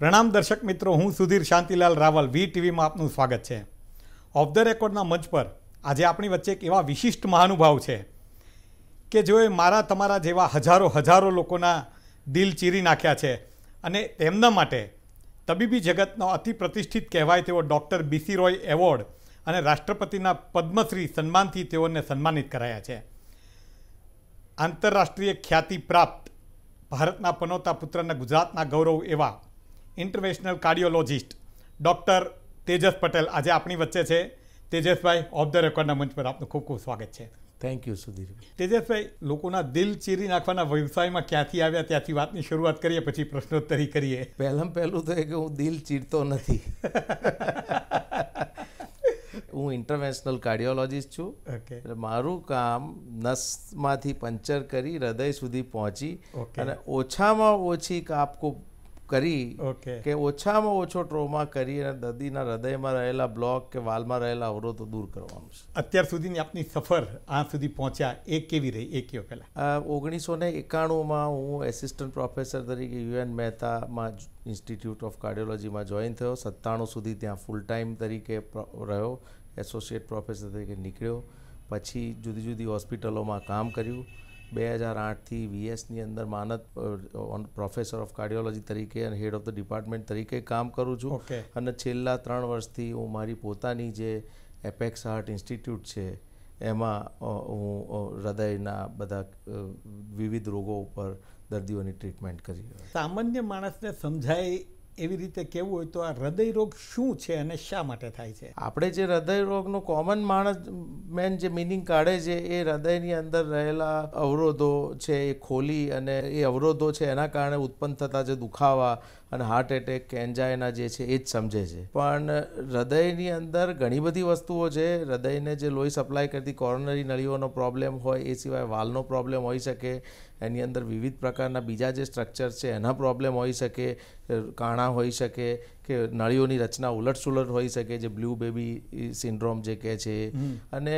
પ્રણામ દર્શક મિત્રો હું સુધીર શાંતિલાલ રાવલ વી ટીવીમાં આપનું સ્વાગત છે ઓફ ધ રેકોર્ડના મંચ પર આજે આપણી વચ્ચે એક એવા વિશિષ્ટ મહાનુભાવ છે કે જેઓએ મારા તમારા જેવા હજારો હજારો લોકોના દિલ ચીરી નાખ્યા છે અને તેમના માટે તબીબી જગતનો અતિ પ્રતિષ્ઠિત કહેવાય તેવો ડૉક્ટર બીસી રોય એવોર્ડ અને રાષ્ટ્રપતિના પદ્મશ્રી સન્માનથી તેઓને સન્માનિત કરાયા છે આંતરરાષ્ટ્રીય ખ્યાતિ પ્રાપ્ત ભારતના પનોતા પુત્રના ગુજરાતના ગૌરવ એવા international cardiologist doctor Tejas Patel આજે આપણી વચ્ચે છે તેજસભાઈ ઓફ ધ રેકોર્ડના મંચ પર આપનું ખૂબ ખૂબ સ્વાગત છે થેન્ક યુ સુધીર તેજસભાઈ લોકોના દિલ ચીરી નાખવાના વ્યવસાયમાં ક્યાંથી આવ્યા ત્યાંથી વાતની શરૂઆત કરીએ પછી પ્રશ્નોત્તરી કરીએ પહેલાં પહેલું તો એ કે હું દિલ ચીરતો નથી હું ઇન્ટરનેશનલ કાર્ડિયોલોજિસ્ટ છું એટલે મારું કામ નસમાંથી પંચર કરી હૃદય સુધી પહોંચી અને ઓછામાં ઓછી કાપકૂપ કરી કે ઓછામાં ઓછો ટ્રોમા કરી અને દર્દીના હૃદયમાં રહેલા બ્લોક કે વાલમાં રહેલા અવરોધો દૂર કરવાનું છે અત્યાર સુધીની આપની સફર આ સુધી પહોંચ્યા એ કેવી રહી એક કયો પહેલાં ઓગણીસો ને એકાણુંમાં હું એસિસ્ટન્ટ પ્રોફેસર તરીકે યુએન મહેતામાં ઇન્સ્ટિટ્યૂટ ઓફ કાર્ડિયોલોજીમાં જોઈન થયો સત્તાણું સુધી ત્યાં ફૂલ ટાઈમ તરીકે રહ્યો એસોસિએટ પ્રોફેસર તરીકે નીકળ્યો પછી જુદી જુદી હોસ્પિટલોમાં કામ કર્યું બે હજાર આઠથી વીએસની અંદર માનદ પ્રોફેસર ઓફ કાર્ડિયોલોજી તરીકે અને હેડ ઓફ ધ ડિપાર્ટમેન્ટ તરીકે કામ કરું છું અને છેલ્લા ત્રણ વર્ષથી હું મારી પોતાની જે એપેક્સ હાર્ટ ઇન્સ્ટિટ્યૂટ છે એમાં હું હૃદયના બધા વિવિધ રોગો ઉપર દર્દીઓની ટ્રીટમેન્ટ કરી સામાન્ય માણસને સમજાય એવી રીતે કેવું હોય તો આ હૃદય રોગ શું છે અને શા માટે થાય છે આપણે જે હૃદય રોગનો કોમન માણસ મેન જે મિનિંગ કાઢે છે એ હૃદયની અંદર રહેલા અવરોધો છે એ ખોલી અને એ અવરોધો છે એના કારણે ઉત્પન્ન થતા જે દુખાવા અને હાર્ટ એટેક કે એન્જાયના જે છે એ જ સમજે છે પણ હૃદયની અંદર ઘણી બધી વસ્તુઓ છે હૃદયને જે લોહી સપ્લાય કરતી કોરોનરી નળીઓનો પ્રોબ્લેમ હોય એ સિવાય વાલનો પ્રોબ્લેમ હોઈ શકે એની અંદર વિવિધ પ્રકારના બીજા જે સ્ટ્રક્ચર છે એના પ્રોબ્લેમ હોઈ શકે કાણા હોઈ શકે કે નળીઓની રચના ઉલટસુલટ હોઈ શકે જે બ્લુ બેબી સિન્ડ્રોમ જે કહે છે અને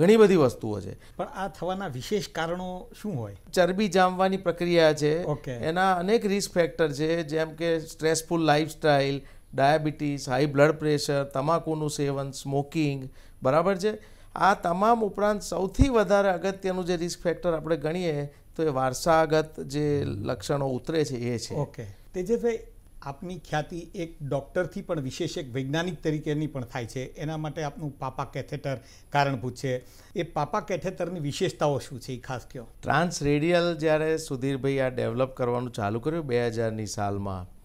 ઘણી બધી વસ્તુઓ છે પણ આ થવાના વિશેષ કારણો શું હોય ચરબી જામવાની પ્રક્રિયા છે એના અનેક રિસ્ક ફેક્ટર છે જેમ કે stressful lifestyle diabetes high blood pressure તમાકુનું સેવન સ્મોકિંગ બરાબર છે આ તમામ ઉપરાંત સૌથી વધારે અગત્યનું જે રિસ્ક ફેક્ટર આપણે ગણીએ તો એ વારસાગત જે લક્ષણો ઉતરે છે એ છે ઓકે તેજસભાઈ આપની ખ્યાતિ એક ડૉક્ટરથી પણ વિશેષ એક વૈજ્ઞાનિક તરીકેની પણ થાય છે એના માટે આપનું પાપા કેથેટર કારણભૂત છે એ પાપા કેથેટરની વિશેષતાઓ શું છે એ ખાસ કહો ટ્રાન્સ રેડિયલ જ્યારે સુધીરભાઈ આ ડેવલપ કરવાનું ચાલુ કર્યું બે હજારની સાલમાં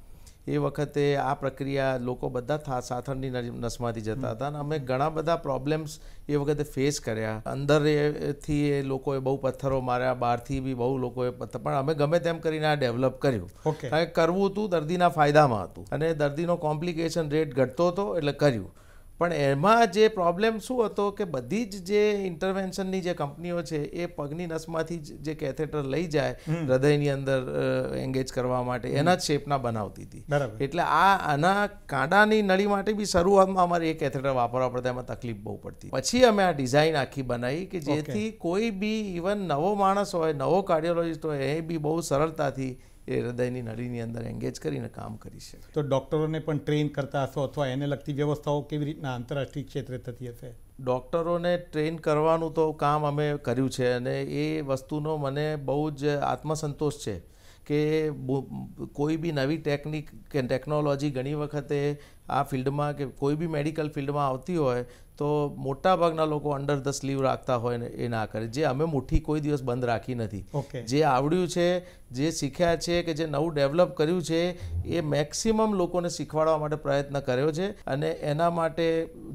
એ વખતે આ પ્રક્રિયા લોકો બધા થા સાથળની નસમાંથી જતા હતા અને અમે ઘણા બધા પ્રોબ્લેમ્સ એ વખતે ફેસ કર્યા અંદરથી એ લોકોએ બહુ પથ્થરો માર્યા બહારથી બી બહુ લોકોએ પણ અમે ગમે તેમ કરીને આ ડેવલપ કર્યું કારણ કે કરવું હતું દર્દીના ફાયદામાં હતું અને દર્દીનો કોમ્પ્લિકેશન રેટ ઘટતો હતો એટલે કર્યું પણ એમાં જે પ્રોબ્લેમ શું હતો કે બધી જ જે ઇન્ટરવેન્શનની જે કંપનીઓ છે એ પગની નસમાંથી જે કેથેટર લઈ જાય હૃદયની અંદર એંગેજ કરવા માટે એના જ શેપના બનાવતી હતી એટલે આ આના કાંડાની નળી માટે બી શરૂઆતમાં અમારે એ કેથેટર વાપરવા પડતા એમાં તકલીફ બહુ પડતી પછી અમે આ ડિઝાઇન આખી બનાવી કે જેથી કોઈ બી ઇવન નવો માણસ હોય નવો કાર્ડિયોલોજિસ્ટ હોય એ બી બહુ સરળતાથી એ હૃદયની નળીની અંદર એન્ગેજ કરીને કામ કરી શકે તો ડૉક્ટરોને પણ ટ્રેન કરતા હશો અથવા એને લગતી વ્યવસ્થાઓ કેવી રીતના આંતરરાષ્ટ્રીય ક્ષેત્રે થતી હશે ડૉક્ટરોને ટ્રેન કરવાનું તો કામ અમે કર્યું છે અને એ વસ્તુનો મને બહુ જ આત્મસંતોષ છે કે કોઈ બી નવી ટેકનિક કે ટેકનોલોજી ઘણી વખતે આ ફિલ્ડમાં કે કોઈ બી મેડિકલ ફિલ્ડમાં આવતી હોય તો મોટાભાગના લોકો અંડર ધ સ્લીવ રાખતા હોય ને એ ના કરે જે અમે મુઠ્ઠી કોઈ દિવસ બંધ રાખી નથી જે આવડ્યું છે જે શીખ્યા છે કે જે નવું ડેવલપ કર્યું છે એ મેક્સિમમ લોકોને શીખવાડવા માટે પ્રયત્ન કર્યો છે અને એના માટે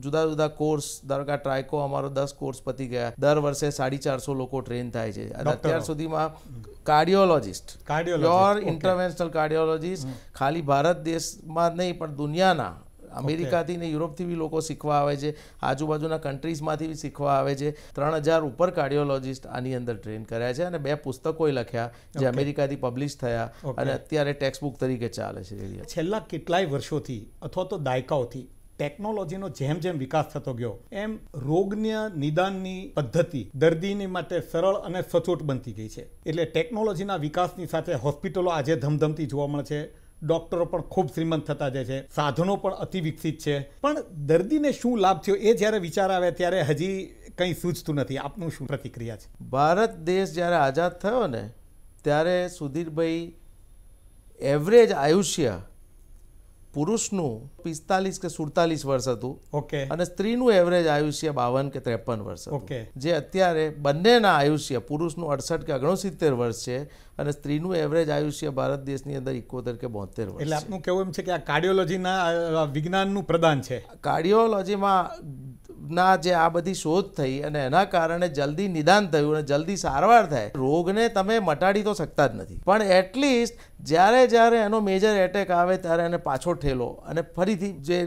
જુદા જુદા કોર્સ ધારો કે ટ્રાયકો અમારો દસ કોર્સ પતી ગયા દર વર્ષે સાડી ચારસો લોકો ટ્રેન થાય છે અને અત્યાર સુધીમાં કાર્ડિયોલોજીસ્ટ પ્યોર ઇન્ટરનેશનલ કાર્ડિયોલોજીસ્ટ ખાલી ભારત દેશમાં જ નહીં પણ દુનિયાના અમેરિકાથી ને યુરોપથી બી લોકો શીખવા આવે છે આજુબાજુના કન્ટ્રીઝમાંથી બી શીખવા આવે છે ત્રણ હજાર ઉપર કાર્ડિયોલોજિસ્ટ આની અંદર ટ્રેન કર્યા છે અને બે પુસ્તકોય લખ્યા જે અમેરિકાથી પબ્લિશ થયા અને અત્યારે ટેક્સ્ટબુક તરીકે ચાલે છે છેલ્લા કેટલાય વર્ષોથી અથવા તો દાયકાઓથી ટેકનોલોજીનો જેમ જેમ વિકાસ થતો ગયો એમ રોગના નિદાનની પદ્ધતિ દર્દીની માટે સરળ અને સચોટ બનતી ગઈ છે એટલે ટેકનોલોજીના વિકાસની સાથે હોસ્પિટલો આજે ધમધમતી જોવા મળે છે ડોક્ટરો પણ ખૂબ શ્રીમંત થતા જાય છે સાધનો પણ અતિ વિકસિત છે પણ દર્દીને શું લાભ થયો એ જ્યારે વિચાર આવે ત્યારે હજી કંઈ સૂઝતું નથી આપનું શું પ્રતિક્રિયા છે ભારત દેશ જ્યારે આઝાદ થયો ને ત્યારે સુધીરભાઈ એવરેજ આયુષ્ય પુરુષનું પિસ્તાલીસ કે સુડતાલીસ વર્ષ હતું ઓકે અને સ્ત્રીનું એવરેજ આયુષ્ય બાવન કે ત્રેપન વર્ષ ઓકે જે અત્યારે બંનેના આયુષ્ય પુરુષનું અડસઠ કે ઓગણસિત્તેર વર્ષ છે અને સ્ત્રીનું એવરેજ આયુષ્ય ભારત દેશની અંદર ઇકોતેર કે બોતેર વર્ષ એટલે આપનું કેવું એમ છે કે આ કાર્ડિયોલોજીના વિજ્ઞાનનું પ્રદાન છે કાર્ડિયોલોજીમાં ના જે આ બધી શોધ થઈ અને એના કારણે જલ્દી નિદાન થયું અને જલ્દી સારવાર થાય રોગને તમે મટાડી તો શકતા જ નથી પણ એટલીસ્ટ જ્યારે જ્યારે એનો મેજર એટેક આવે ત્યારે એને પાછો ઠેલો અને ફરીથી જે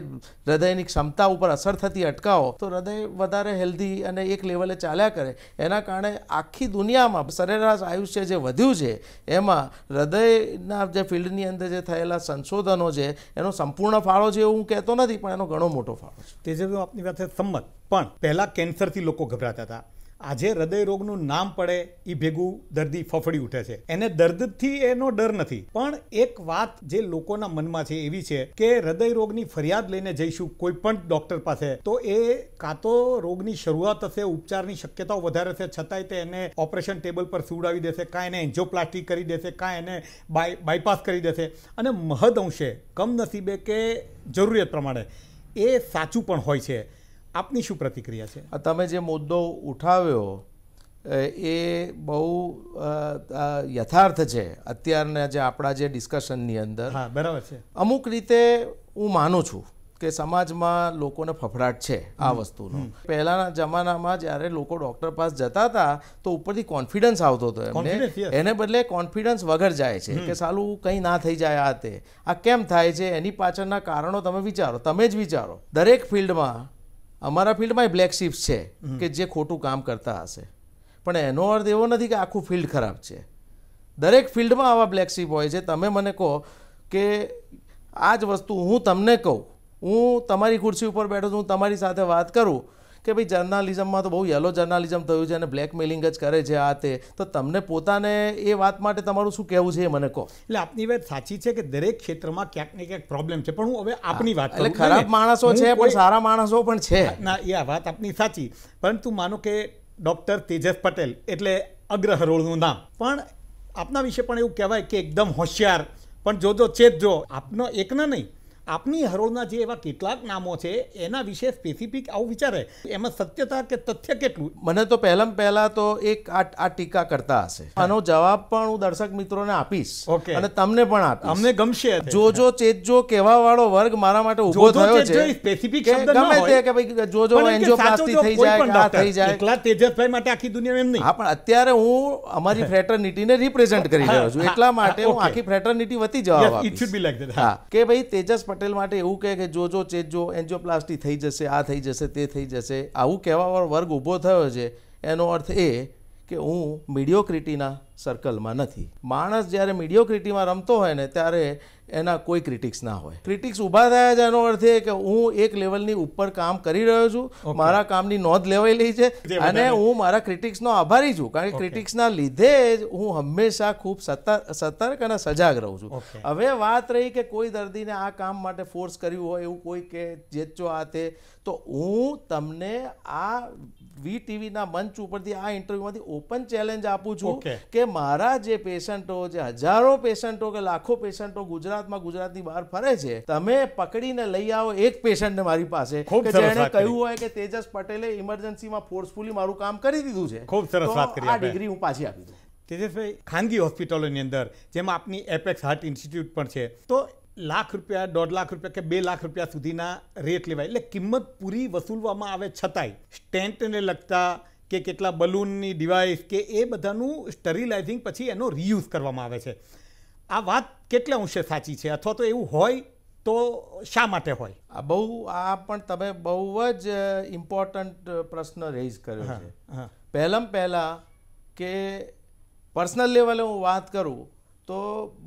હૃદયની ક્ષમતા ઉપર અસર થતી અટકાવો તો હૃદય વધારે હેલ્ધી અને એક લેવલે ચાલ્યા કરે એના કારણે આખી દુનિયામાં સરેરાશ આયુષ્ય જે વધ્યું છે એમાં હૃદયના જે ફિલ્ડની અંદર જે થયેલા સંશોધનો છે એનો સંપૂર્ણ ફાળો છે એવું હું કહેતો નથી પણ એનો ઘણો મોટો ફાળો છે તે જે આપની સાથે સંમત વાત પણ પહેલાં કેન્સરથી લોકો ગભરાતા હતા આજે હૃદય નામ પડે એ ભેગું દર્દી ફફડી ઉઠે છે એને દર્દથી એનો ડર નથી પણ એક વાત જે લોકોના મનમાં છે એવી છે કે હૃદય રોગની ફરિયાદ લઈને જઈશું કોઈ પણ ડોક્ટર પાસે તો એ કાં તો રોગની શરૂઆત હશે ઉપચારની શક્યતાઓ વધારે છે છતાંય તે એને ઓપરેશન ટેબલ પર સુવડાવી દેશે કાં એને એન્જોપ્લાસ્ટી કરી દેશે કાં એને બાય બાયપાસ કરી દેશે અને મહદ અંશે કમનસીબે કે જરૂરિયાત પ્રમાણે એ સાચું પણ હોય છે આપની શું પ્રતિક્રિયા છે તમે જે મુદ્દો ઉઠાવ્યો એ બહુ યથાર્થ છે અત્યારના જે આપણા જે ડિસ્કશનની અંદર હા બરાબર છે અમુક રીતે હું માનું છું કે સમાજમાં લોકોને ફફડાટ છે આ વસ્તુનો પહેલાના જમાનામાં જ્યારે લોકો ડોક્ટર પાસ જતા હતા તો ઉપરથી કોન્ફિડન્સ આવતો હતો એમને એને બદલે કોન્ફિડન્સ વગર જાય છે કે સાલું કંઈ ના થઈ જાય આ તે આ કેમ થાય છે એની પાછળના કારણો તમે વિચારો તમે જ વિચારો દરેક ફિલ્ડમાં અમારા ફિલ્ડમાં બ્લેક શીપ્સ છે કે જે ખોટું કામ કરતા હશે પણ એનો અર્થ એવો નથી કે આખું ફિલ્ડ ખરાબ છે દરેક ફિલ્ડમાં આવા બ્લેક શીપ હોય છે તમે મને કહો કે આ જ વસ્તુ હું તમને કહું હું તમારી ખુરશી ઉપર બેઠો છું હું તમારી સાથે વાત કરું કે ભાઈ જર્નાલિઝમમાં તો બહુ યલો જર્નાલિઝમ થયું છે અને બ્લેકમેલિંગ જ કરે છે આ તે તો તમને પોતાને એ વાત માટે તમારું શું કહેવું છે એ મને કહો એટલે આપની વાત સાચી છે કે દરેક ક્ષેત્રમાં ક્યાંક ને ક્યાંક પ્રોબ્લેમ છે પણ હું હવે આપની વાત એટલે ખરાબ માણસો છે પણ સારા માણસો પણ છે ના એ આ વાત આપની સાચી પરંતુ માનો કે ડૉક્ટર તેજસ પટેલ એટલે અગ્રહરોળનું નામ પણ આપના વિશે પણ એવું કહેવાય કે એકદમ હોશિયાર પણ જો જો ચેત જો આપનો એકના નહીં આપની હરોળના જે એવા કેટલાક નામો છે એના વિશે સ્પેસિફિક આવું વિચારે એમાં સત્યતા કે તથ્ય કેટલું મને તો પહેલાં પહેલાં તો એક આ ટીકા કરતા હશે આનો જવાબ પણ હું દર્શક મિત્રોને આપીશ ઓકે અને તમને પણ આપીશ અમને ગમશે જોજો ચેતજો કહેવા વાળો વર્ગ મારા માટે ઊભો થયો છે સ્પેસિફિક શબ્દ ગમે તે કે ભાઈ જોજો એન્જિયોપ્લાસ્ટી થઈ જાય આ થઈ જાય એકલા તેજસભાઈ માટે આખી દુનિયા એમ નહીં હા પણ અત્યારે હું અમારી ફ્રેટર્નિટીને રિપ્રેઝન્ટ કરી રહ્યો છું એટલા માટે હું આખી ફ્રેટર્નિટી વતી જવાબ આપીશ કે ભાઈ તેજસ પટેલ માટે એવું કહે કે જોજો ચેજો એન્જિયોપ્લાસ્ટી થઈ જશે આ થઈ જશે તે થઈ જશે આવું કહેવાવાળો વર્ગ ઊભો થયો છે એનો અર્થ એ કે હું મીડિયોક્રિટીના સર્કલમાં નથી માણસ જ્યારે મીડિયોક્રિટીમાં રમતો હોય ને ત્યારે એના કોઈ ક્રિટિક્સ ના હોય ક્રિટિક્સ ઊભા થયા છે એનો અર્થ એ કે હું એક લેવલની ઉપર કામ કરી રહ્યો છું મારા કામની નોંધ લેવાયેલી છે અને હું મારા ક્રિટિક્સનો આભારી છું કારણ કે ક્રિટિક્સના લીધે જ હું હંમેશા ખૂબ સતર્ક અને સજાગ રહું છું હવે વાત રહી કે કોઈ દર્દીને આ કામ માટે ફોર્સ કર્યું હોય એવું કોઈ કે જેચો આ તે તો હું તમને આ વી ટીવીના મંચ ઉપરથી આ ઇન્ટરવ્યુમાંથી ઓપન ચેલેન્જ આપું છું કે મારા જે પેશન્ટો જે હજારો પેશન્ટો કે લાખો પેશન્ટો ગુજરાતમાં ગુજરાતની બહાર ફરે છે તમે પકડીને લઈ આવો એક પેશન્ટ મારી પાસે કે કહ્યું હોય કે તેજસ પટેલે ઇમરજન્સીમાં ફોર્સફુલી મારું કામ કરી દીધું છે ખૂબ સરસ વાત કરી આ ડિગ્રી હું પાછી આપી દઉં તેજસભાઈ ખાનગી હોસ્પિટલોની અંદર જેમાં આપની એપેક્સ હાર્ટ ઇન્સ્ટિટ્યૂટ પણ છે તો લાખ રૂપિયા દોઢ લાખ રૂપિયા કે બે લાખ રૂપિયા સુધીના રેટ લેવાય એટલે કિંમત પૂરી વસૂલવામાં આવે છતાંય સ્ટેન્ટને લગતા કે કેટલા બલૂનની ડિવાઇસ કે એ બધાનું સ્ટરીલાઇઝિંગ પછી એનો રીયુઝ કરવામાં આવે છે આ વાત કેટલા અંશે સાચી છે અથવા તો એવું હોય તો શા માટે હોય આ બહુ આ પણ તમે બહુ જ ઇમ્પોર્ટન્ટ પ્રશ્ન રેઝ કર્યો છે પહેલાં પહેલાં કે પર્સનલ લેવલે હું વાત કરું તો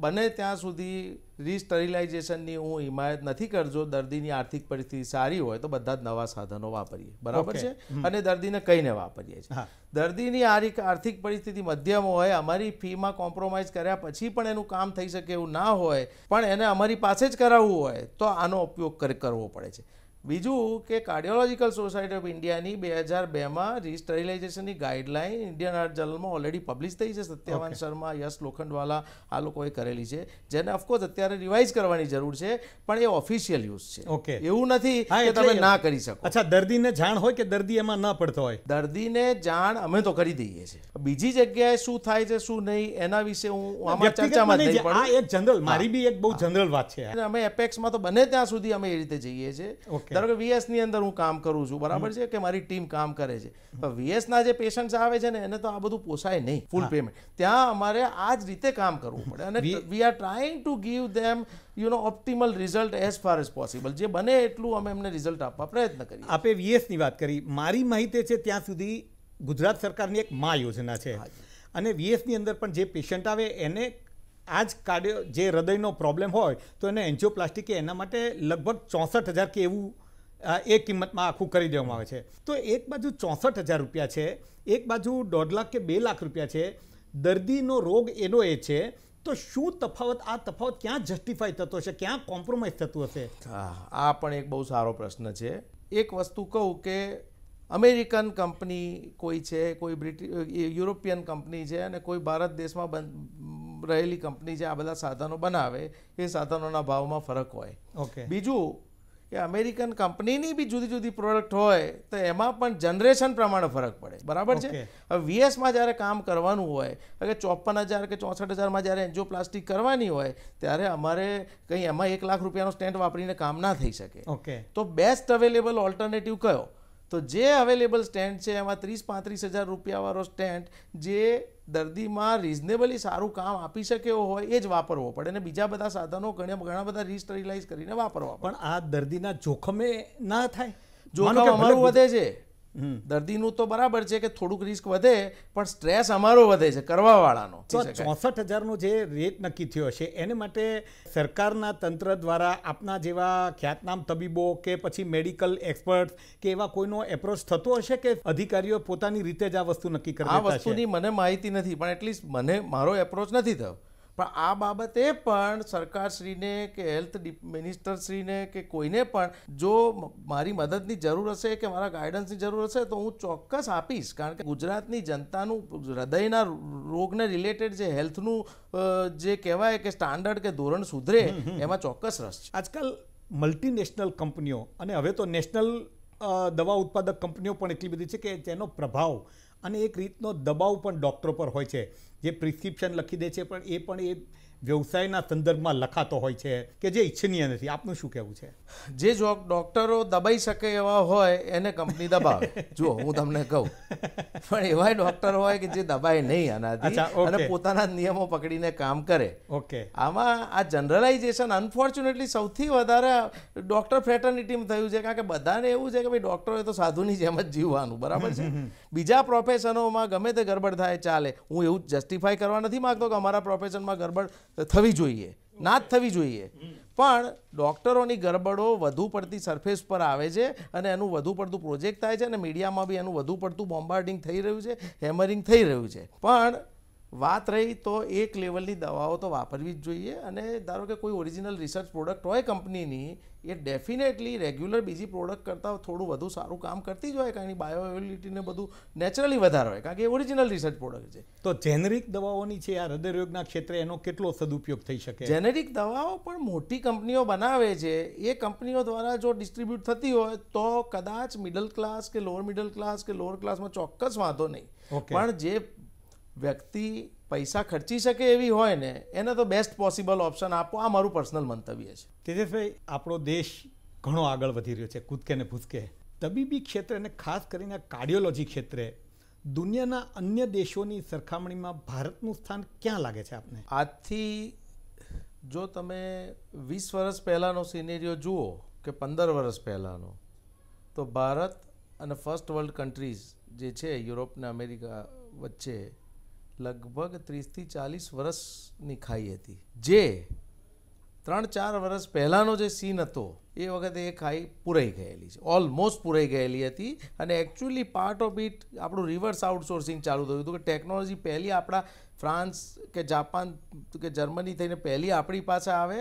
બને ત્યાં સુધી રિસ્ટરિલાઇઝેશનની હું હિમાયત નથી કરજો દર્દીની આર્થિક પરિસ્થિતિ સારી હોય તો બધા જ નવા સાધનો વાપરીએ બરાબર છે અને દર્દીને કહીને વાપરીએ છીએ દર્દીની આર્થિક પરિસ્થિતિ મધ્યમ હોય અમારી ફીમાં કોમ્પ્રોમાઇઝ કર્યા પછી પણ એનું કામ થઈ શકે એવું ના હોય પણ એને અમારી પાસે જ કરાવવું હોય તો આનો ઉપયોગ કરવો પડે છે બીજું કે કાર્ડિયોલોજીકલ સોસાયટી ઓફ ઇન્ડિયાની બે હજાર બેમાં રિસ્ટરિલાઇઝેશનની ગાઈડલાઇન ઇન્ડિયન આર્ટ જર્નલમાં ઓલરેડી પબ્લિશ થઈ છે સત્યવાન શર્મા યશ લોખંડવાલા આ લોકોએ કરેલી છે જેને ઓફકોર્સ અત્યારે રિવાઇઝ કરવાની જરૂર છે પણ એ ઓફિશિયલ યુઝ છે ઓકે એવું નથી કે તમે ના કરી શકો અચ્છા દર્દીને જાણ હોય કે દર્દી એમાં ના પડતો હોય દર્દીને જાણ અમે તો કરી દઈએ છીએ બીજી જગ્યાએ શું થાય છે શું નહીં એના વિશે હું આમાં ચર્ચામાં નહીં પણ એક જનરલ મારી બી એક બહુ જનરલ વાત છે અમે એપેક્સમાં તો બને ત્યાં સુધી અમે એ રીતે જઈએ છીએ ધારો કે વીએસની અંદર હું કામ કરું છું બરાબર છે કે મારી ટીમ કામ કરે છે પણ વીએસના જે પેશન્ટ્સ આવે છે ને એને તો આ બધું પોસાય નહીં ફૂલ પેમેન્ટ ત્યાં અમારે આ જ રીતે કામ કરવું પડે અને we are trying to give them you know optimal result as far as possible જે બને એટલું અમે એમને રિઝલ્ટ આપવા પ્રયત્ન કરીએ આપે વીએસની વાત કરી મારી માહિતી છે ત્યાં સુધી ગુજરાત સરકારની એક મા યોજના છે અને વીએસની અંદર પણ જે પેશન્ટ આવે એને આ જ કાર્ડિયો જે હૃદયનો પ્રોબ્લેમ હોય તો એને એન્જિયોપ્લાસ્ટી કે એના માટે લગભગ ચોસઠ હજાર કે એવું એક કિંમતમાં આખું કરી દેવામાં આવે છે તો એક બાજુ ચોસઠ હજાર રૂપિયા છે એક બાજુ દોઢ લાખ કે બે લાખ રૂપિયા છે દર્દીનો રોગ એનો એ છે તો શું તફાવત આ તફાવત ક્યાં જસ્ટિફાઈ થતો હશે ક્યાં કોમ્પ્રોમાઇઝ થતું હશે આ પણ એક બહુ સારો પ્રશ્ન છે એક વસ્તુ કહું કે અમેરિકન કંપની કોઈ છે કોઈ બ્રિટિશ યુરોપિયન કંપની છે અને કોઈ ભારત દેશમાં રહેલી કંપની છે આ બધા સાધનો બનાવે એ સાધનોના ભાવમાં ફરક હોય ઓકે બીજું કે અમેરિકન કંપનીની બી જુદી જુદી પ્રોડક્ટ હોય તો એમાં પણ જનરેશન પ્રમાણે ફરક પડે બરાબર છે હવે વીએસમાં જ્યારે કામ કરવાનું હોય હવે ચોપન હજાર કે ચોસઠ હજારમાં જ્યારે એન્જો પ્લાસ્ટિક કરવાની હોય ત્યારે અમારે કંઈ એમાં એક લાખ રૂપિયાનો સ્ટેન્ડ વાપરીને કામ ના થઈ શકે ઓકે તો બેસ્ટ અવેલેબલ ઓલ્ટરનેટિવ કયો તો જે અવેલેબલ સ્ટેન્ડ છે એમાં ત્રીસ પાંત્રીસ હજાર રૂપિયાવાળો સ્ટેન્ડ જે દર્દીમાં રિઝનેબલી સારું કામ આપી શકે એવો હોય એ જ વાપરવો પડે અને બીજા બધા સાધનો ઘણા ઘણા બધા રિસ્ટરિલાઇઝ કરીને વાપરવા પણ આ દર્દીના જોખમે ના થાય જોખમ અમારું વધે છે દર્દીનું તો બરાબર છે કે થોડુંક રિસ્ક વધે પણ સ્ટ્રેસ અમારો વધે છે કરવા વાળાનો ચોસઠ હજારનો જે રેટ નક્કી થયો છે એને માટે સરકારના તંત્ર દ્વારા આપના જેવા ખ્યાતનામ તબીબો કે પછી મેડિકલ એક્સપર્ટ કે એવા કોઈનો એપ્રોચ થતો હશે કે અધિકારીઓ પોતાની રીતે જ આ વસ્તુ નક્કી કરે આ વસ્તુની મને માહિતી નથી પણ એટલીસ્ટ મને મારો એપ્રોચ નથી થયો પણ આ બાબતે પણ સરકારશ્રીને કે હેલ્થ મિનિસ્ટરશ્રીને કે કોઈને પણ જો મારી મદદની જરૂર હશે કે મારા ગાઈડન્સની જરૂર હશે તો હું ચોક્કસ આપીશ કારણ કે ગુજરાતની જનતાનું હૃદયના રોગને રિલેટેડ જે હેલ્થનું જે કહેવાય કે સ્ટાન્ડર્ડ કે ધોરણ સુધરે એમાં ચોક્કસ રસ છે આજકાલ મલ્ટીનેશનલ કંપનીઓ અને હવે તો નેશનલ દવા ઉત્પાદક કંપનીઓ પણ એટલી બધી છે કે તેનો પ્રભાવ અને એક રીતનો દબાવ પણ ડૉક્ટરો પર હોય છે જે પ્રિસ્ક્રિપ્શન લખી દે છે પણ એ પણ એ વ્યવસાયના સંદર્ભમાં લખાતો હોય છે કે જે ઈચ્છનીય નથી આપનું શું કહેવું છે જે ડોક્ટરો દબાઈ શકે એવા હોય એને કંપની દબાવે જો હું તમને કહું પણ એવા ડોક્ટર હોય કે જે દબાય નહીં આનાથી અને પોતાના નિયમો પકડીને કામ કરે ઓકે આમાં આ જનરલાઇઝેશન અનફોર્ચ્યુનેટલી સૌથી વધારે ડોક્ટર ફ્રેટર્નિટીમાં થયું છે કારણ કે બધાને એવું છે કે ભાઈ હોય તો સાધુની જેમ જ જીવવાનું બરાબર છે બીજા પ્રોફેશનોમાં ગમે તે ગરબડ થાય ચાલે હું એવું જસ્ટિફાય કરવા નથી માગતો કે અમારા પ્રોફેશનમાં ગરબડ થવી જોઈએ ના જ થવી જોઈએ પણ ડૉક્ટરોની ગરબડો વધુ પડતી સરફેસ પર આવે છે અને એનું વધુ પડતું પ્રોજેક્ટ થાય છે અને મીડિયામાં બી એનું વધુ પડતું બોમ્બાર્ડિંગ થઈ રહ્યું છે હેમરિંગ થઈ રહ્યું છે પણ વાત રહી તો એક લેવલની દવાઓ તો વાપરવી જ જોઈએ અને ધારો કે કોઈ ઓરિજિનલ રિસર્ચ પ્રોડક્ટ હોય કંપનીની એ ડેફિનેટલી રેગ્યુલર બીજી પ્રોડક્ટ કરતાં થોડું વધુ સારું કામ કરતી જ હોય કારણ કે બાયોએબિલિટીને બધું નેચરલી વધારે હોય કારણ કે એ ઓરિજિનલ રિસર્ચ પ્રોડક્ટ છે તો જેનરિક દવાઓની છે આ હૃદયરોગના ક્ષેત્રે એનો કેટલો સદુપયોગ થઈ શકે જેનેરિક દવાઓ પણ મોટી કંપનીઓ બનાવે છે એ કંપનીઓ દ્વારા જો ડિસ્ટ્રીબ્યુટ થતી હોય તો કદાચ મિડલ ક્લાસ કે લોઅર મિડલ ક્લાસ કે લોઅર ક્લાસમાં ચોક્કસ વાંધો નહીં પણ જે વ્યક્તિ પૈસા ખર્ચી શકે એવી હોય ને એને તો બેસ્ટ પોસિબલ ઓપ્શન આપો આ મારું પર્સનલ મંતવ્ય છે તેજસભાઈ આપણો દેશ ઘણો આગળ વધી રહ્યો છે કૂદકે ને ભૂસકે તબીબી ક્ષેત્રે અને ખાસ કરીને કાર્ડિયોલોજી ક્ષેત્રે દુનિયાના અન્ય દેશોની સરખામણીમાં ભારતનું સ્થાન ક્યાં લાગે છે આપને આજથી જો તમે વીસ વર્ષ પહેલાંનો સિનેરિયો જુઓ કે પંદર વર્ષ પહેલાંનો તો ભારત અને ફર્સ્ટ વર્લ્ડ કન્ટ્રીઝ જે છે યુરોપ ને અમેરિકા વચ્ચે લગભગ ત્રીસથી ચાલીસ વર્ષની ખાઈ હતી જે ત્રણ ચાર વર્ષ પહેલાંનો જે સીન હતો એ વખતે એ ખાઈ પૂરાઈ ગયેલી છે ઓલમોસ્ટ પૂરાઈ ગયેલી હતી અને એકચ્યુઅલી પાર્ટ ઓફ ઇટ આપણું રિવર્સ આઉટસોર્સિંગ ચાલુ થયું હતું કે ટેકનોલોજી પહેલી આપણા ફ્રાન્સ કે જાપાન કે જર્મની થઈને પહેલી આપણી પાસે આવે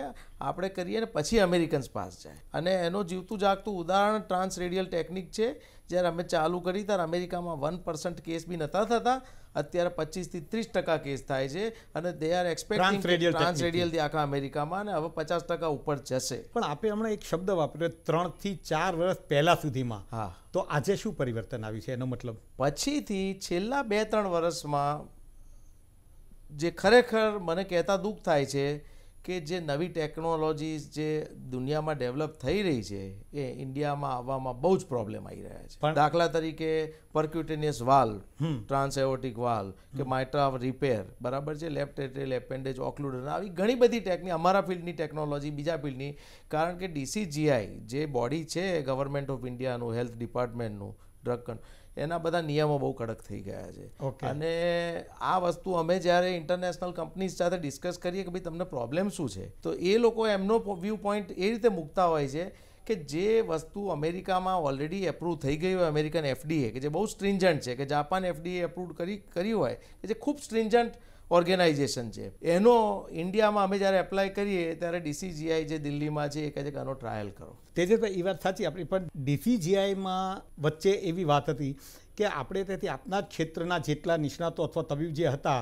આપણે કરીએ ને પછી અમેરિકન્સ પાસ જાય અને એનું જીવતું જાગતું ઉદાહરણ ટ્રાન્સ રેડિયલ ટેકનિક છે જ્યારે અમે ચાલુ કરી ત્યારે અમેરિકામાં વન પર્સન્ટ કેસ બી નહોતા થતા અત્યારે પચીસથી ત્રીસ ટકા કેસ થાય છે અને દે આર એક્સપેક્ટિંગ ટ્રાન્સ રેડિયલથી આખા અમેરિકામાં અને હવે પચાસ ટકા ઉપર જશે પણ આપણે હમણાં એક શબ્દ વાપર્યો ત્રણથી ચાર વર્ષ પહેલાં સુધીમાં હા તો આજે શું પરિવર્તન આવ્યું છે એનો મતલબ પછીથી છેલ્લા બે ત્રણ વર્ષમાં જે ખરેખર મને કહેતા દુઃખ થાય છે કે જે નવી ટેકનોલોજીસ જે દુનિયામાં ડેવલપ થઈ રહી છે એ ઇન્ડિયામાં આવવામાં બહુ જ પ્રોબ્લેમ આવી રહ્યા છે દાખલા તરીકે પરક્યુટેનિયસ વાલ ટ્રાન્સએઓટિક વાલ કે માઇટ્રા રિપેર બરાબર છે લેફ્ટ એટ્રિલ એપેન્ડેજ ઓક્લુડર આવી ઘણી બધી ટેકની અમારા ફિલ્ડની ટેકનોલોજી બીજા ફિલ્ડની કારણ કે ડીસીજીઆઈ જે બોડી છે ગવર્મેન્ટ ઓફ ઇન્ડિયાનું હેલ્થ ડિપાર્ટમેન્ટનું ડ્રગ એના બધા નિયમો બહુ કડક થઈ ગયા છે અને આ વસ્તુ અમે જ્યારે ઇન્ટરનેશનલ કંપનીઝ સાથે ડિસ્કસ કરીએ કે ભાઈ તમને પ્રોબ્લેમ શું છે તો એ લોકો એમનો વ્યૂ પોઈન્ટ એ રીતે મૂકતા હોય છે કે જે વસ્તુ અમેરિકામાં ઓલરેડી એપ્રુવ થઈ ગઈ હોય અમેરિકન એફડીએ કે જે બહુ સ્ટ્રિન્જન્ટ છે કે જાપાન એફડીએ એપ્રુવ કરી કર્યું હોય કે જે ખૂબ સ્ટ્રિન્જન્ટ ઓર્ગેનાઇઝેશન છે એનો ઇન્ડિયામાં અમે જ્યારે એપ્લાય કરીએ ત્યારે ડીસીજીઆઈ જે દિલ્હીમાં છે એ કહે છે કે આનો ટ્રાયલ કરો તેજસભાઈ એ વાત સાચી આપણી પણ ડીસીજીઆઈમાં વચ્ચે એવી વાત હતી કે આપણે તેથી આપના જ ક્ષેત્રના જેટલા નિષ્ણાતો અથવા તબીબ જે હતા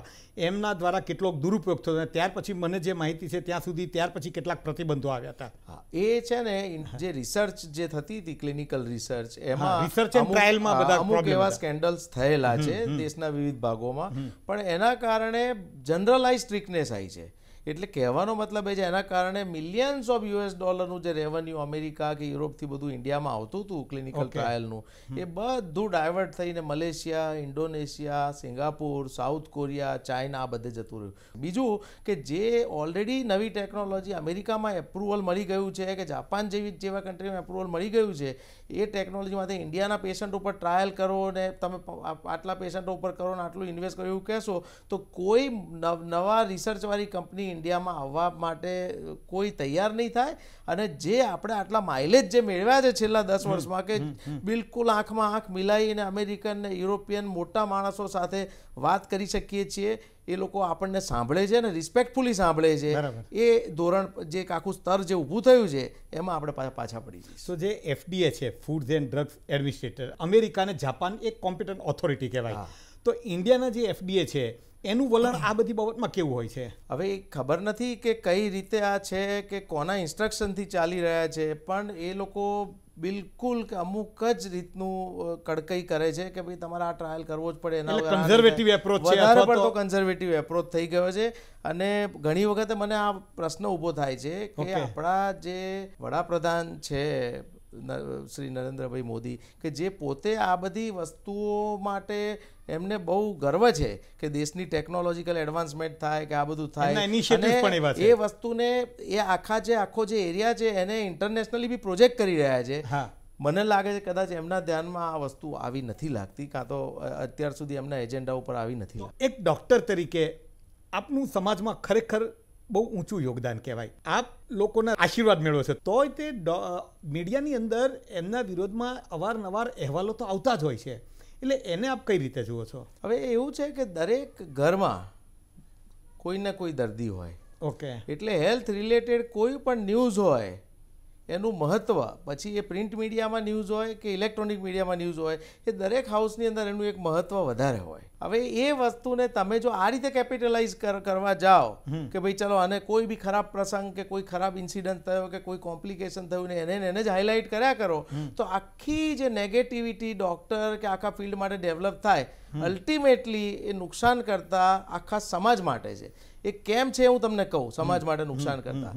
એમના દ્વારા કેટલોક દુરુપયોગ થયો અને ત્યાર પછી મને જે માહિતી છે ત્યાં સુધી ત્યાર પછી કેટલાક પ્રતિબંધો આવ્યા હતા એ છે ને જે રિસર્ચ જે થતી હતી ક્લિનિકલ રિસર્ચ એમાં રિસર્ચ એન્ડ ટ્રાયલમાં બધા અમુક એવા સ્કેન્ડલ્સ થયેલા છે દેશના વિવિધ ભાગોમાં પણ એના કારણે જનરલાઇઝ સ્ટ્રિકનેસ આવી છે એટલે કહેવાનો મતલબ એ છે એના કારણે મિલિયન્સ ઓફ યુએસ ડોલરનું જે રેવન્યુ અમેરિકા કે યુરોપથી બધું ઇન્ડિયામાં આવતું હતું ક્લિનિકલ ટ્રાયલનું એ બધું ડાયવર્ટ થઈને Malaysia Indonesia Singapore South Korea China આ બધે જતું રહ્યું બીજું કે જે ઓલરેડી નવી ટેકનોલોજી અમેરિકામાં એપ્રુવલ મળી ગયું છે કે જાપાન જેવી જેવા કન્ટ્રીમાં એપ્રુવલ મળી ગયું છે એ ટેકનોલોજીમાંથી ઇન્ડિયાના પેશન્ટ ઉપર ટ્રાયલ કરો ને તમે આટલા પેશન્ટો ઉપર કરો ને આટલું ઇન્વેસ્ટ કરો એવું કહેશો તો કોઈ નવા રિસર્ચવાળી કંપની ઇન્ડિયામાં આવવા માટે કોઈ તૈયાર નહીં થાય અને જે આપણે આટલા માઇલેજ જે મેળવ્યા છે છેલ્લા દસ વર્ષમાં કે બિલકુલ આંખમાં આંખ મિલાવીને અમેરિકન ને યુરોપિયન મોટા માણસો સાથે વાત કરી શકીએ છીએ એ લોકો આપણને સાંભળે છે અને રિસ્પેક્ટફુલી સાંભળે છે એ ધોરણ જે એક આખું સ્તર જે ઊભું થયું છે એમાં આપણે પાછા પડી જઈએ સો જે એફડીએ છે food and drugs administrator America અને જાપાન એક કોમ્પિટન્ટ ઓથોરિટી કહેવાય તો ઇન્ડિયાના જે એફડીએ છે એનું વલણ આ બધી બાબતમાં કેવું હોય છે હવે ખબર નથી કે કઈ રીતે આ છે કે કોના ઇન્સ્ટ્રક્શનથી ચાલી રહ્યા છે પણ એ લોકો બિલકુલ કે અમુક જ રીતનું કડકઈ કરે છે કે ભાઈ તમારે આ ટ્રાયલ કરવો જ પડે એના કન્ઝર્વેટિવ એપ્રોચ છે વધારે પડતો કન્ઝર્વેટિવ એપ્રોચ થઈ ગયો છે અને ઘણી વખતે મને આ પ્રશ્ન ઊભો થાય છે કે આપણા જે વડાપ્રધાન છે શ્રી નરેન્દ્રભાઈ મોદી કે જે પોતે આ બધી વસ્તુઓ માટે એમને બહુ ગર્વ છે કે દેશની ટેકનોલોજીકલ એડવાન્સમેન્ટ થાય કે આ બધું થાય એ વસ્તુને એ આખા જે આખો જે એરિયા છે એને ઇન્ટરનેશનલી બી પ્રોજેક્ટ કરી રહ્યા છે મને લાગે છે કદાચ એમના ધ્યાનમાં આ વસ્તુ આવી નથી લાગતી કાં તો અત્યાર સુધી એમના એજન્ડા ઉપર આવી નથી એક ડોક્ટર તરીકે આપનું સમાજમાં ખરેખર બહુ ઊંચું યોગદાન કહેવાય આપ લોકોના આશીર્વાદ મેળવો છે તોય તે મીડિયાની અંદર એમના વિરોધમાં અવારનવાર અહેવાલો તો આવતા જ હોય છે એટલે એને આપ કઈ રીતે જુઓ છો હવે એવું છે કે દરેક ઘરમાં કોઈને કોઈ દર્દી હોય ઓકે એટલે હેલ્થ રિલેટેડ કોઈ પણ ન્યૂઝ હોય એનું મહત્ત્વ પછી એ પ્રિન્ટ મીડિયામાં ન્યૂઝ હોય કે ઇલેક્ટ્રોનિક મીડિયામાં ન્યૂઝ હોય એ દરેક હાઉસની અંદર એનું એક મહત્ત્વ વધારે હોય હવે એ વસ્તુને તમે જો આ રીતે કેપિટલાઇઝ કરવા જાઓ કે ભાઈ ચલો આને કોઈ બી ખરાબ પ્રસંગ કે કોઈ ખરાબ ઇન્સિડન્ટ થયો કે કોઈ કોમ્પ્લિકેશન થયું ને એને એને જ હાઇલાઇટ કર્યા કરો તો આખી જે નેગેટિવિટી ડોક્ટર કે આખા ફિલ્ડ માટે ડેવલપ થાય અલ્ટિમેટલી એ નુકસાન કરતા આખા સમાજ માટે છે એ કેમ છે હું તમને કહું સમાજ માટે નુકસાન કરતા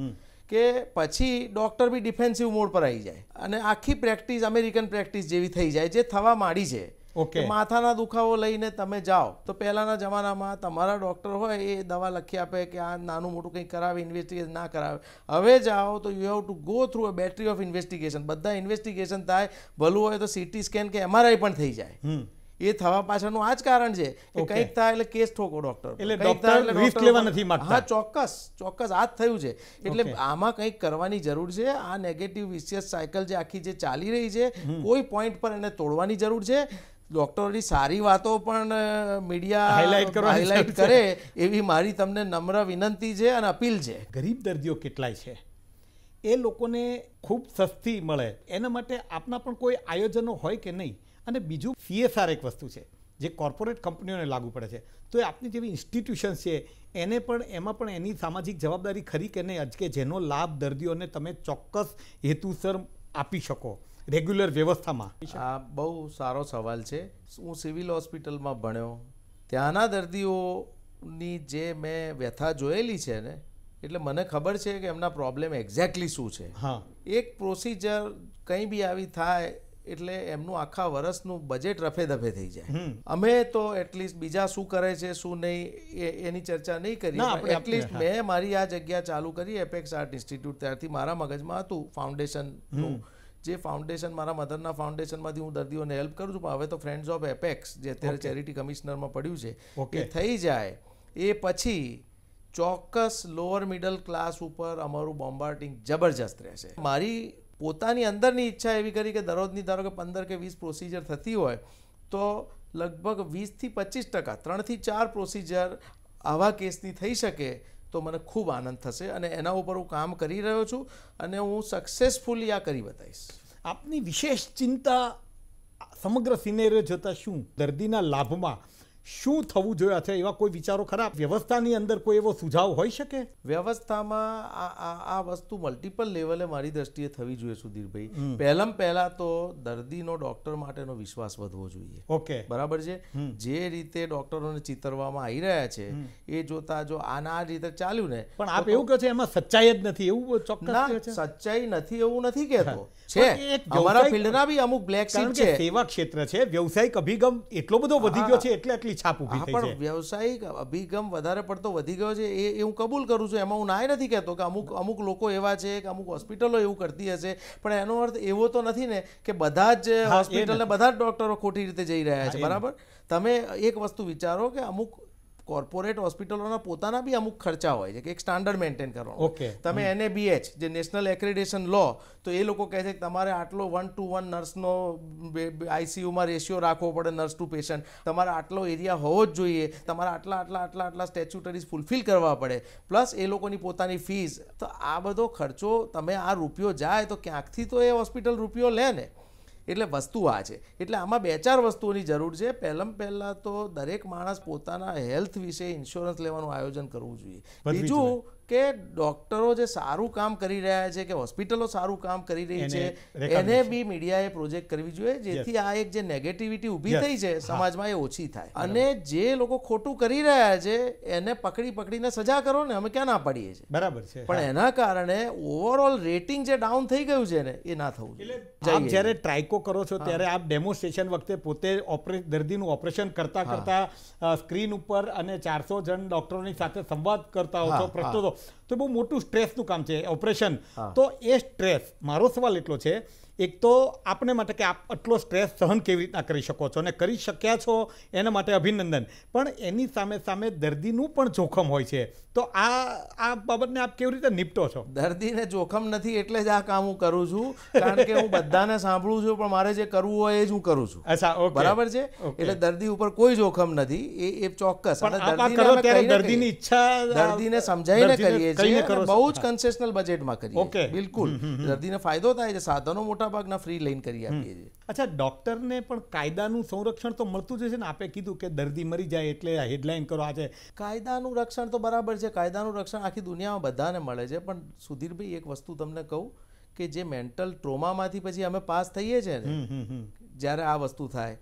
કે પછી ડૉક્ટર બી ડિફેન્સિવ મોડ પર આવી જાય અને આખી પ્રેક્ટિસ અમેરિકન પ્રેક્ટિસ જેવી થઈ જાય જે થવા માંડી છે ઓકે માથાના દુખાવો લઈને તમે જાઓ તો પહેલાના જમાનામાં તમારા ડૉક્ટર હોય એ દવા લખી આપે કે આ નાનું મોટું કંઈક કરાવે ઇન્વેસ્ટિગેશન ના કરાવે હવે જાઓ તો you have to go through a battery of investigation બધા ઇન્વેસ્ટિગેશન થાય ભલું હોય તો સીટી સ્કેન કે એમઆરઆઈ પણ થઈ જાય હમ એ થવા પાછળનું આ જ કારણ છે કે કંઈક થાય એટલે કેસ ઠોકો ડોક્ટર એટલે ડોક્ટર રિસ્ક લેવા નથી હા ચોક્કસ ચોક્કસ આ જ થયું છે એટલે આમાં કંઈક કરવાની જરૂર છે આ નેગેટિવ વિશિયસ સાયકલ જે આખી જે ચાલી રહી છે કોઈ પોઈન્ટ પર એને તોડવાની જરૂર છે ડોક્ટરોની સારી વાતો પણ મીડિયા હાઇલાઇટ કરવા હાઇલાઇટ કરે એવી મારી તમને નમ્ર વિનંતી છે અને અપીલ છે ગરીબ દર્દીઓ કેટલાય છે એ લોકોને ખૂબ સસ્તી મળે એના માટે આપના પણ કોઈ આયોજનો હોય કે નહીં અને બીજું સીએસઆર એક વસ્તુ છે જે કોર્પોરેટ કંપનીઓને લાગુ પડે છે તો એ આપની જેવી ઇન્સ્ટિટ્યુશન છે એને પણ એમાં પણ એની સામાજિક જવાબદારી ખરી કે નહીં કે જેનો લાભ દર્દીઓને તમે ચોક્કસ હેતુસર આપી શકો રેગ્યુલર વ્યવસ્થામાં આ બહુ સારો સવાલ છે હું સિવિલ હોસ્પિટલમાં ભણ્યો ત્યાંના દર્દીઓની જે મેં વ્યથા જોયેલી છે ને એટલે મને ખબર છે કે એમના પ્રોબ્લેમ એક્ઝેક્ટલી શું છે હા એક પ્રોસિજર કંઈ બી આવી થાય એટલે એમનું આખા વર્ષનું બજેટ રફે દફે થઈ જાય અમે તો એટલીસ્ટ બીજા શું કરે છે શું નહીં એની ચર્ચા નહીં કરી એટલીસ્ટ મેં મારી આ જગ્યા ચાલુ કરી એપેક્સ આર્ટ ઇન્સ્ટિટ્યૂટ ત્યારથી મારા મગજમાં હતું ફાઉન્ડેશનનું જે ફાઉન્ડેશન મારા મધરના ફાઉન્ડેશનમાંથી હું દર્દીઓને હેલ્પ કરું છું પણ હવે તો ફ્રેન્ડ્સ ઓફ એપેક્સ જે અત્યારે ચેરિટી કમિશનરમાં પડ્યું છે એ થઈ જાય એ પછી ચોક્કસ લોઅર મિડલ ક્લાસ ઉપર અમારું બોમ્બાર્ટિંગ જબરજસ્ત રહેશે મારી પોતાની અંદરની ઈચ્છા એવી કરી કે દરરોજની ધારો કે પંદર કે વીસ પ્રોસીજર થતી હોય તો લગભગ વીસથી પચીસ ટકા ત્રણથી ચાર પ્રોસીજર આવા કેસની થઈ શકે તો મને ખૂબ આનંદ થશે અને એના ઉપર હું કામ કરી રહ્યો છું અને હું સક્સેસફુલી આ કરી બતાવીશ આપની વિશેષ ચિંતા સમગ્ર સિનેરિયો જોતાં શું દર્દીના લાભમાં શું થવું જોઈએ અથવા એવા કોઈ વિચારો ખરા વ્યવસ્થાની અંદર કોઈ એવો સુઝાવ હોઈ શકે વ્યવસ્થામાં આ આ વસ્તુ મલ્ટિપલ લેવલે મારી દ્રષ્ટિએ થવી જોઈએ સુધીરભાઈ પહેલાં પહેલા તો દર્દીનો ડોક્ટર માટેનો વિશ્વાસ વધવો જોઈએ ઓકે બરાબર છે જે રીતે ડોક્ટરોને ચિતરવામાં આવી રહ્યા છે એ જોતા જો આના આ રીતે ચાલ્યું ને પણ આપ એવું કહો છો એમાં સચ્ચાઈ જ નથી એવું ચોક્કસ સચ્ચાઈ નથી એવું નથી કહેતો છે અમારા ફિલ્ડના બી અમુક બ્લેક સીટ છે સેવા ક્ષેત્ર છે વ્યવસાયિક અભિગમ એટલો બધો વધી ગયો છે એટલે આટલી મોટી છાપ ઊભી થઈ પણ વ્યવસાયિક અભિગમ વધારે પડતો વધી ગયો છે એ હું કબૂલ કરું છું એમાં હું નાય નથી કહેતો કે અમુક અમુક લોકો એવા છે કે અમુક હોસ્પિટલો એવું કરતી હશે પણ એનો અર્થ એવો તો નથી ને કે બધા જ હોસ્પિટલને બધા જ ડોક્ટરો ખોટી રીતે જઈ રહ્યા છે બરાબર તમે એક વસ્તુ વિચારો કે અમુક કોર્પોરેટ હોસ્પિટલોના પોતાના બી અમુક ખર્ચા હોય છે કે એક સ્ટાન્ડર્ડ મેન્ટેન કરવાનો ઓકે તમે એનએબીએચ જે નેશનલ એક્રેડેશન લો તો એ લોકો કહે છે કે તમારે આટલો વન ટુ વન નર્સનો આઈસીયુમાં રેશિયો રાખવો પડે નર્સ ટુ પેશન્ટ તમારે આટલો એરિયા હોવો જ જોઈએ તમારે આટલા આટલા આટલા આટલા સ્ટેચ્યુટરીઝ ફૂલફિલ કરવા પડે પ્લસ એ લોકોની પોતાની ફીસ તો આ બધો ખર્ચો તમે આ રૂપિયો જાય તો ક્યાંકથી તો એ હોસ્પિટલ રૂપિયો લે ને એટલે વસ્તુ આ છે એટલે આમાં બે ચાર વસ્તુઓની જરૂર છે પહેલાં પહેલાં તો દરેક માણસ પોતાના હેલ્થ વિશે ઇન્સ્યોરન્સ લેવાનું આયોજન કરવું જોઈએ બીજું કે ડોક્ટરો જે સારું કામ કરી રહ્યા છે કે હોસ્પિટલો સારું કામ કરી રહી છે એને બી મીડિયાએ પ્રોજેક્ટ કરવી જોઈએ જેથી આ એક જે નેગેટિવિટી ઊભી થઈ છે સમાજમાં એ ઓછી થાય અને જે લોકો ખોટું કરી રહ્યા છે એને પકડી પકડીને સજા કરો ને અમે ક્યાં ના પાડીએ છીએ બરાબર છે પણ એના કારણે ઓવરઓલ રેટિંગ જે ડાઉન થઈ ગયું છે ને એ ના થવું જોઈએ આપ જ્યારે ટ્રાયકો કરો છો ત્યારે આપ ડેમોન્સ્ટ્રેશન વખતે પોતે ઓપરેટ દર્દીનું ઓપરેશન કરતા કરતા સ્ક્રીન ઉપર અને ચારસો જણ ડોક્ટરોની સાથે સંવાદ કરતા હો છો પ્રસ્તુતો તો બહુ મોટું સ્ટ્રેસનું કામ છે ઓપરેશન તો એ સ્ટ્રેસ મારો સવાલ એટલો છે એક તો આપને માટે કે આપ આટલો સ્ટ્રેસ સહન કેવી રીતના કરી શકો છો અને કરી શક્યા છો એના માટે અભિનંદન પણ એની સામે સામે દર્દીનું પણ જોખમ હોય છે તો આ આ બાબતને આપ કેવી રીતે નિપટો છો દર્દીને જોખમ નથી એટલે જ આ કામ હું કરું છું કારણ કે હું બધાને સાંભળું છું પણ મારે જે કરવું હોય એ જ હું કરું છું અચ્છા બરાબર છે એટલે દર્દી ઉપર કોઈ જોખમ નથી એ એ ચોક્કસ દર્દીની ઈચ્છા દર્દીને સમજાવીને કરીએ છીએ બહુ જ કન્સેશનલ બજેટમાં કરીએ બિલકુલ દર્દીને ફાયદો થાય છે સાધનો મોટા ભાગના ફ્રી લઈને કરી આપીએ છીએ અચ્છા ડૉક્ટરને પણ કાયદાનું સંરક્ષણ તો મળતું જ છે ને આપે કીધું કે દર્દી મરી જાય એટલે હેડલાઇન કરો આ કાયદાનું રક્ષણ તો બરાબર છે કાયદાનું રક્ષણ આખી દુનિયામાં બધાને મળે છે પણ સુધીરભાઈ એક વસ્તુ તમને કહું કે જે મેન્ટલ ટ્રોમામાંથી પછી અમે પાસ થઈએ છીએ ને જ્યારે આ વસ્તુ થાય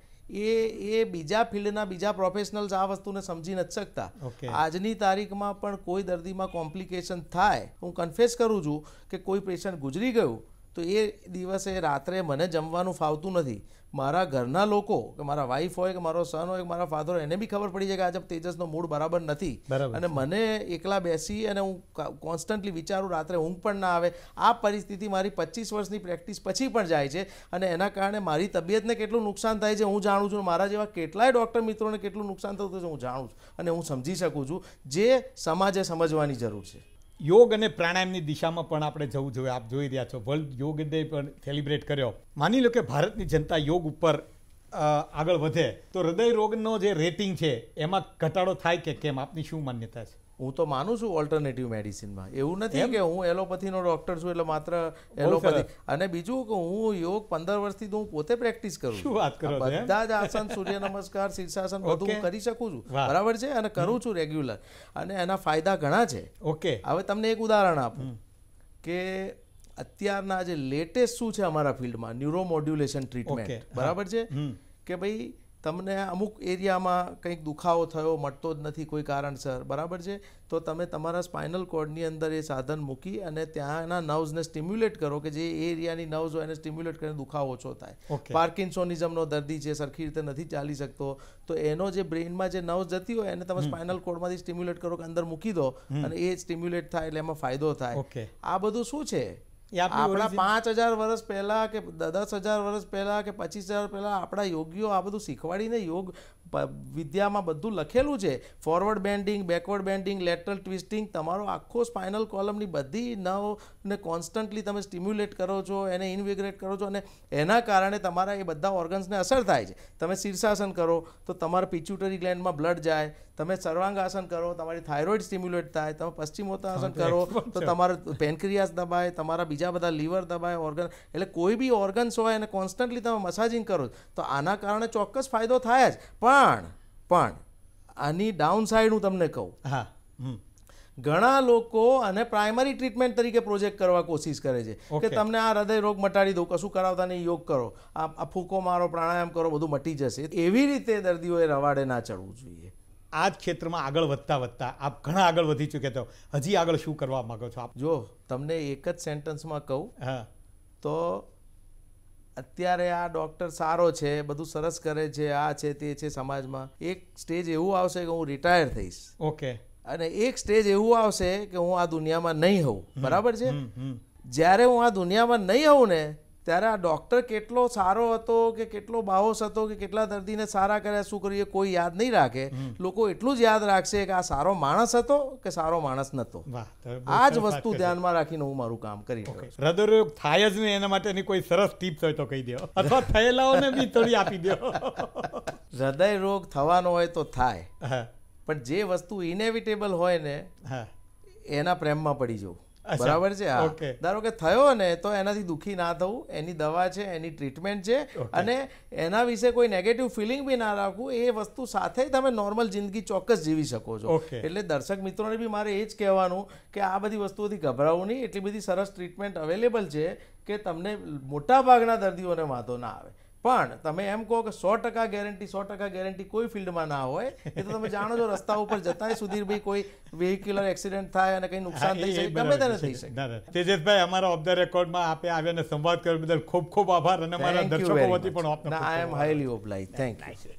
એ એ બીજા ફિલ્ડના બીજા પ્રોફેશનલ્સ આ વસ્તુને સમજી નથી શકતા આજની તારીખમાં પણ કોઈ દર્દીમાં કોમ્પ્લિકેશન થાય હું કન્ફેસ કરું છું કે કોઈ પેશન્ટ ગુજરી ગયું તો એ દિવસે રાત્રે મને જમવાનું ફાવતું નથી મારા ઘરના લોકો કે મારા વાઈફ હોય કે મારો સન હોય કે મારા ફાધર હોય એને બી ખબર પડી જાય કે આજે તેજસનો મૂડ બરાબર નથી અને મને એકલા બેસી અને હું કોન્સ્ટન્ટલી વિચારું રાત્રે ઊંઘ પણ ના આવે આ પરિસ્થિતિ મારી પચીસ વર્ષની પ્રેક્ટિસ પછી પણ જાય છે અને એના કારણે મારી તબિયતને કેટલું નુકસાન થાય છે હું જાણું છું મારા જેવા કેટલાય ડૉક્ટર મિત્રોને કેટલું નુકસાન થતું છે હું જાણું છું અને હું સમજી શકું છું જે સમાજે સમજવાની જરૂર છે યોગ અને પ્રાણાયામની દિશામાં પણ આપણે જવું જોઈએ આપ જોઈ રહ્યા છો વર્લ્ડ યોગ ડે પણ સેલિબ્રેટ કર્યો માની લો કે ભારતની જનતા યોગ ઉપર આગળ વધે તો હૃદય રોગનો જે રેટિંગ છે એમાં ઘટાડો થાય કે કેમ આપની શું માન્યતા છે હું તો માનું છું ઓલ્ટરનેટિવ મેડિસિનમાં એવું નથી કે હું એલોપેથીનો ડૉક્ટર છું એટલે માત્ર એલોપેથી અને બીજું કે હું યોગ પંદર વર્ષથી તો હું પોતે પ્રેક્ટિસ કરું છું બધા જ આસન સૂર્ય નમસ્કાર શીર્ષાસન બધું હું કરી શકું છું બરાબર છે અને કરું છું રેગ્યુલર અને એના ફાયદા ઘણા છે ઓકે હવે તમને એક ઉદાહરણ આપું કે અત્યારના જે લેટેસ્ટ શું છે અમારા ફિલ્ડમાં ન્યુરોમોડ્યુલેશન ટ્રીટમેન્ટ બરાબર છે કે ભાઈ તમને અમુક એરિયામાં કંઈક દુખાવો થયો મટતો જ નથી કોઈ કારણસર બરાબર છે તો તમે તમારા સ્પાઇનલ કોર્ડની અંદર એ સાધન મૂકી અને ત્યાંના નર્વ્સને સ્ટિમ્યુલેટ કરો કે જે એરિયાની નર્વ્સ હોય એને સ્ટિમ્યુલેટ કરીને દુખાવો ઓછો થાય પાર્કિન્સોનિઝમનો દર્દી છે સરખી રીતે નથી ચાલી શકતો તો એનો જે બ્રેઇનમાં જે નર્વ જતી હોય એને તમે સ્પાઇનલ કોર્ડમાંથી સ્ટિમ્યુલેટ કરો કે અંદર મૂકી દો અને એ સ્ટિમ્યુલેટ થાય એટલે એમાં ફાયદો થાય આ બધું શું છે આપણા પાંચ હજાર વર્ષ પહેલા કે દસ હજાર વર્ષ પહેલા કે પચીસ હજાર પહેલા આપણા યોગીઓ આ બધું શીખવાડીને યોગ વિદ્યામાં બધું લખેલું છે forward bending backward bending lateral twisting તમારો આખો સ્પાઇનલ કોલમની બધી ને કોન્સ્ટન્ટલી તમે સ્ટિમ્યુલેટ કરો છો એને ઇન્વિગ્રેટ કરો છો અને એના કારણે તમારા એ બધા ઓર્ગન્સને અસર થાય છે તમે શીર્ષાસન કરો તો તમારા પિચ્યુટરી ગ્લેન્ડમાં બ્લડ જાય તમે સર્વાંગાસન કરો તમારી થાઇરોઇડ સ્ટિમ્યુલેટ થાય તમે પશ્ચિમોત્તાસન કરો તો તમારું પેનક્રિયાસ દબાય તમારા બીજા બધા લીવર દબાય ઓર્ગન એટલે કોઈ બી ઓર્ગન્સ હોય એને કોન્સ્ટન્ટલી તમે મસાજિંગ કરો તો આના કારણે ચોક્કસ ફાયદો થાય જ પણ પણ આની ડાઉન સાઈડ હું તમને કહું હા ઘણા લોકો અને પ્રાઇમરી ટ્રીટમેન્ટ તરીકે પ્રોજેક્ટ કરવા કોશિશ કરે છે કે તમને આ હૃદય રોગ મટાડી દો કશું કરાવતા નહીં યોગ કરો આ ફૂકો મારો પ્રાણાયામ કરો બધું મટી જશે એવી રીતે દર્દીઓએ રવાડે ના ચડવું જોઈએ આ જ ક્ષેત્રમાં આગળ વધતા વધતા આપ ઘણા આગળ વધી ચૂક્યા તો હજી આગળ શું કરવા માગો છો આપ જો તમને એક જ સેન્ટન્સમાં કહું હા તો અત્યારે આ ડૉક્ટર સારો છે બધું સરસ કરે છે આ છે તે છે સમાજમાં એક સ્ટેજ એવું આવશે કે હું રિટાયર થઈશ ઓકે અને એક સ્ટેજ એવું આવશે કે હું આ દુનિયામાં નહીં હોઉં બરાબર છે જ્યારે હું આ દુનિયામાં નહીં હોઉં ને ત્યારે આ ડૉક્ટર કેટલો સારો હતો કે કેટલો બાહોશ હતો કે કેટલા દર્દીને સારા કરે શું કરીએ કોઈ યાદ નહીં રાખે લોકો એટલું જ યાદ રાખશે કે આ સારો માણસ હતો કે સારો માણસ નહોતો આ જ વસ્તુ ધ્યાનમાં રાખીને હું મારું કામ કરી હૃદયરોગ થાય જ નહીં એના માટેની કોઈ સરસ ટીપ્સ હોય તો કહી દો અથવા થયેલાઓને બી થોડી આપી દો હૃદય રોગ થવાનો હોય તો થાય પણ જે વસ્તુ ઇનેવિટેબલ હોય ને એના પ્રેમમાં પડી જવું બરાબર છે ધારો કે થયો ને તો એનાથી દુઃખી ના થવું એની દવા છે એની ટ્રીટમેન્ટ છે અને એના વિશે કોઈ નેગેટિવ ફિલિંગ બી ના રાખવું એ વસ્તુ સાથે તમે નોર્મલ જિંદગી ચોક્કસ જીવી શકો છો એટલે દર્શક મિત્રોને બી મારે એ જ કહેવાનું કે આ બધી વસ્તુઓથી ગભરાવું નહીં એટલી બધી સરસ ટ્રીટમેન્ટ અવેલેબલ છે કે તમને મોટાભાગના દર્દીઓને વાંધો ના આવે પણ તમે એમ કહો કે સો ટકા ગેરંટી સો ટકા ગેરંટી કોઈ ફિલ્ડમાં ના હોય એ તો તમે જાણો છો રસ્તા ઉપર જતા સુધીરભાઈ કોઈ વેહિક્યુલર એક્સિડન્ટ થાય અને કઈ નુકસાન થઈ શકે ગમે ત્યારે થઈ શકે તેજસભાઈ અમારા ઓફ ધ રેકોર્ડમાં આપે આવ્યા સંવાદ કર્યો બદલ ખૂબ ખૂબ આભાર અને મારા દર્શકો વતી પણ I am highly obliged thank you